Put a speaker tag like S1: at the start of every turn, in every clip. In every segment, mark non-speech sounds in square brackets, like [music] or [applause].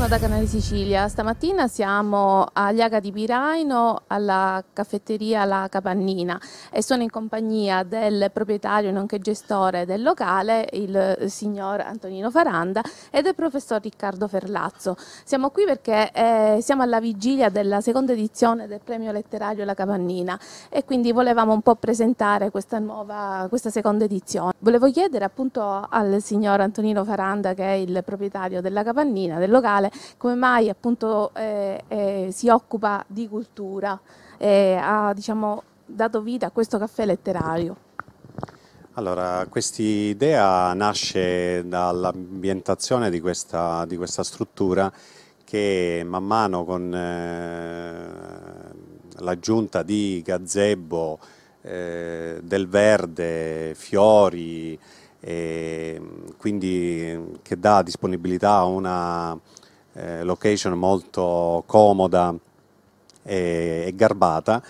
S1: Buongiorno da Canale Sicilia, stamattina siamo a Gliaga di Piraino alla caffetteria La Capannina e sono in compagnia del proprietario nonché gestore del locale, il signor Antonino Faranda e del professor Riccardo Ferlazzo. Siamo qui perché eh, siamo alla vigilia della seconda edizione del premio letterario La Capannina e quindi volevamo un po' presentare questa nuova, questa seconda edizione. Volevo chiedere appunto al signor Antonino Faranda che è il proprietario della Capannina, del locale, come mai appunto eh, eh, si occupa di cultura e eh, ha diciamo, dato vita a questo caffè letterario.
S2: Allora, quest'idea nasce dall'ambientazione di, di questa, struttura che man mano con eh, l'aggiunta di gazebo, eh, del verde, fiori, eh, quindi che dà disponibilità a una eh, location molto comoda e, e garbata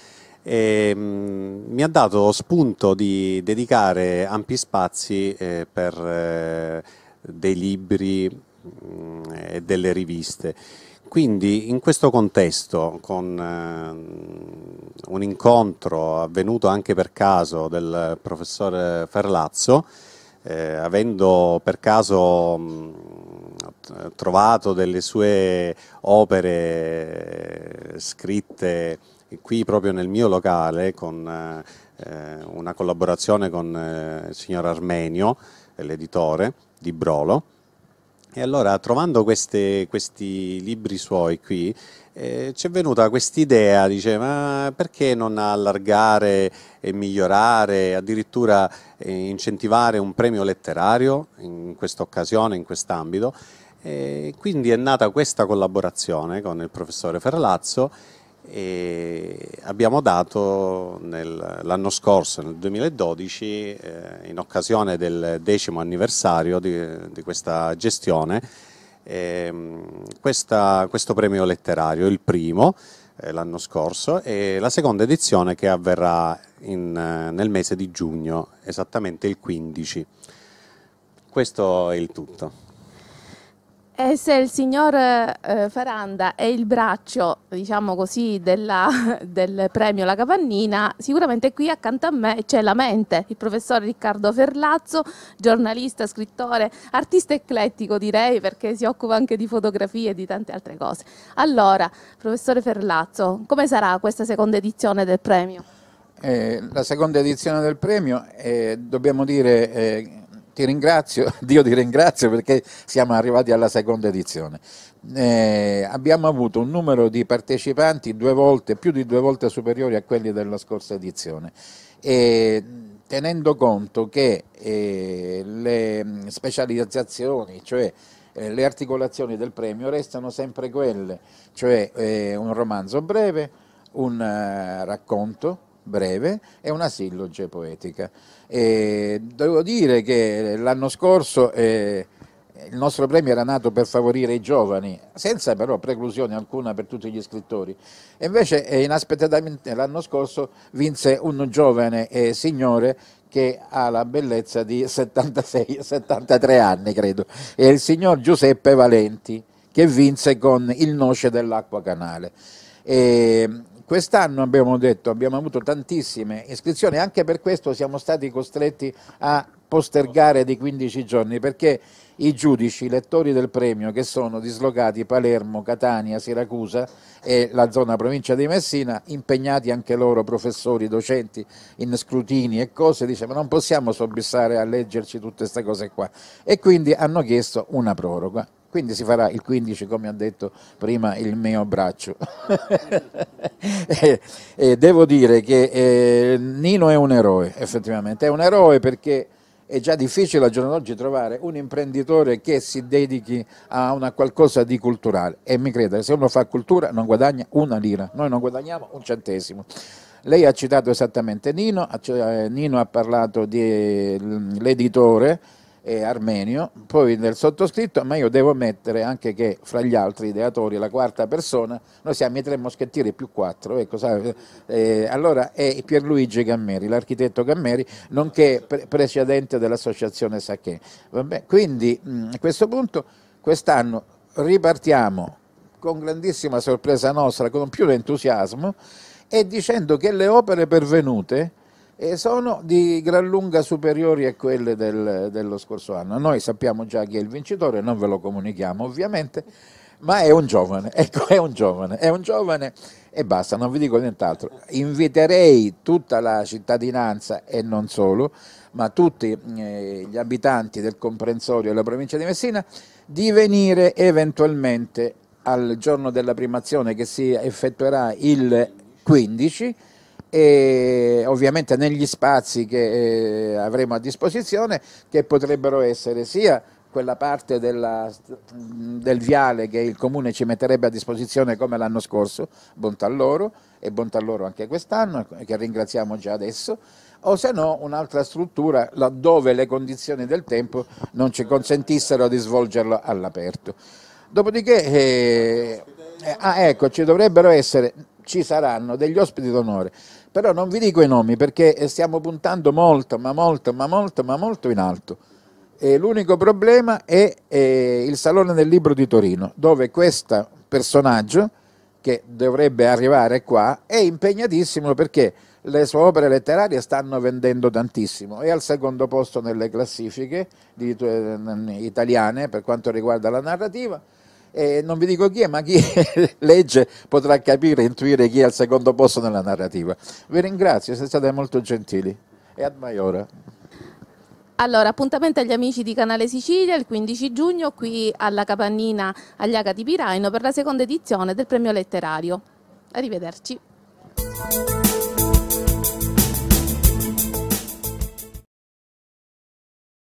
S2: e mh, mm, mi ha dato spunto di dedicare ampi spazi eh, per eh, dei libri mh, mm, e delle riviste. Quindi in questo contesto, con eh, un incontro avvenuto anche per caso del professor Ferlazzo, eh, avendo per caso mh, mm, eh, trovato delle sue opere eh, scritte qui proprio nel mio locale con eh, una collaborazione con il signor Armenio, l'editore di Brolo. E allora trovando queste, questi libri suoi qui, eh, ci è venuta quest'idea, dice, ma perché non allargare e migliorare, addirittura eh, incentivare un premio letterario in questa occasione, in quest'ambito? E quindi è nata questa collaborazione con il professore Ferlazzo e abbiamo dato l'anno scorso, nel 2012, eh, in occasione del decimo anniversario di, di questa gestione, eh, questa, questo premio letterario, il primo eh, l'anno scorso e la seconda edizione che avverrà in, eh, nel mese di giugno, esattamente il 15. Questo è il tutto.
S1: E se il signor eh, Faranda è il braccio, diciamo così, della, [laughs] del premio La Capannina, sicuramente qui accanto a me c'è la mente, il professor Riccardo Ferlazzo, giornalista, scrittore, artista eclettico direi, perché si occupa anche di fotografie e di tante altre cose. Allora, professore Ferlazzo, come sarà questa seconda edizione del premio?
S3: Eh, la seconda edizione del premio, eh, dobbiamo dire, eh, ti ringrazio, [laughs] Dio ti ringrazio perché siamo arrivati alla seconda edizione. Eh, abbiamo avuto un numero di partecipanti due volte, più di due volte superiori a quelli della scorsa edizione. E, tenendo conto che eh, le specializzazioni, cioè eh, le articolazioni del premio restano sempre quelle, cioè eh, un romanzo breve, un uh, racconto, breve e una silloge poetica. E devo dire che l'anno scorso eh, il nostro premio era nato per favorire i giovani, senza però preclusione alcuna per tutti gli scrittori. E invece eh, inaspettatamente l'anno scorso vinse un giovane eh, signore che ha la bellezza di 76, 73 anni, credo, è il signor Giuseppe Valenti, che vinse con Il noce dell'acqua canale. E, Quest'anno abbiamo detto, abbiamo avuto tantissime iscrizioni, anche per questo siamo stati costretti a postergare di 15 giorni perché i giudici, i lettori del premio che sono dislocati Palermo, Catania, Siracusa e la zona provincia di Messina, impegnati anche loro professori, docenti in scrutini e cose, dicevano non possiamo sobbissare a leggerci tutte queste cose qua e quindi hanno chiesto una proroga quindi si farà il 15 come ha detto prima il mio braccio [laughs] e, devo dire che eh, Nino è un eroe effettivamente è un eroe perché è già difficile al giorno d'oggi trovare un imprenditore che si dedichi a una qualcosa di culturale e mi creda se uno fa cultura non guadagna una lira noi non guadagniamo un centesimo lei ha citato esattamente Nino eh, Nino ha parlato dell'editore e Armenio, poi del sottoscritto, ma io devo ammettere anche che fra gli altri ideatori, la quarta persona, noi siamo i tre moschettieri più quattro, ecco, eh, allora è Pierluigi Gammeri, l'architetto Gammeri, nonché pre presidente dell'associazione Sacchè. Vabbè, quindi mh, mm, a questo punto quest'anno ripartiamo con grandissima sorpresa nostra, con più entusiasmo e dicendo che le opere pervenute e sono di gran lunga superiori a quelle del, dello scorso anno. Noi sappiamo già chi è il vincitore, non ve lo comunichiamo ovviamente, ma è un giovane, [laughs] ecco, è un giovane, è un giovane e basta, non vi dico nient'altro. Inviterei tutta la cittadinanza e non solo, ma tutti eh, gli abitanti del comprensorio della provincia di Messina di venire eventualmente al giorno della primazione che si effettuerà il 15 e ovviamente negli spazi che eh, avremo a disposizione che potrebbero essere sia quella parte della, del viale che il comune ci metterebbe a disposizione come l'anno scorso, Bontalloro e Bontalloro anche quest'anno, che ringraziamo già adesso, o se no un'altra struttura laddove le condizioni del tempo non ci consentissero di svolgerlo all'aperto. Dopodiché, eh, eh, ah, ecco, ci dovrebbero essere, ci saranno degli ospiti d'onore però non vi dico i nomi perché stiamo puntando molto, ma molto, ma molto, ma molto in alto. l'unico problema è, è il Salone del Libro di Torino, dove questo personaggio, che dovrebbe arrivare qua, è impegnatissimo perché le sue opere letterarie stanno vendendo tantissimo, è al secondo posto nelle classifiche di, eh, italiane per quanto riguarda la narrativa, eh, non vi dico chi è, ma chi [laughs] legge potrà capire, intuire chi è al secondo posto nella narrativa. Vi ringrazio, siete state molto gentili e ad maiora.
S1: Allora, appuntamento agli amici di Canale Sicilia il 15 giugno qui alla Capannina agli Agati Piraino per la seconda edizione del premio letterario. Arrivederci.